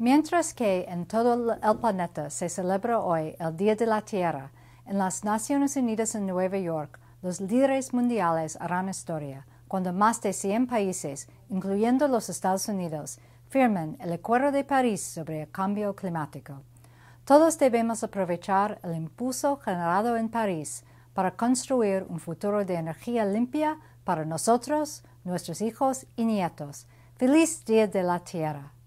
Mientras que en todo el planeta se celebra hoy el Día de la Tierra, en las Naciones Unidas en Nueva York, los líderes mundiales harán historia cuando más de 100 países, incluyendo los Estados Unidos, firmen el Acuerdo de París sobre el cambio climático. Todos debemos aprovechar el impulso generado en París para construir un futuro de energía limpia para nosotros, nuestros hijos y nietos. Feliz Día de la Tierra.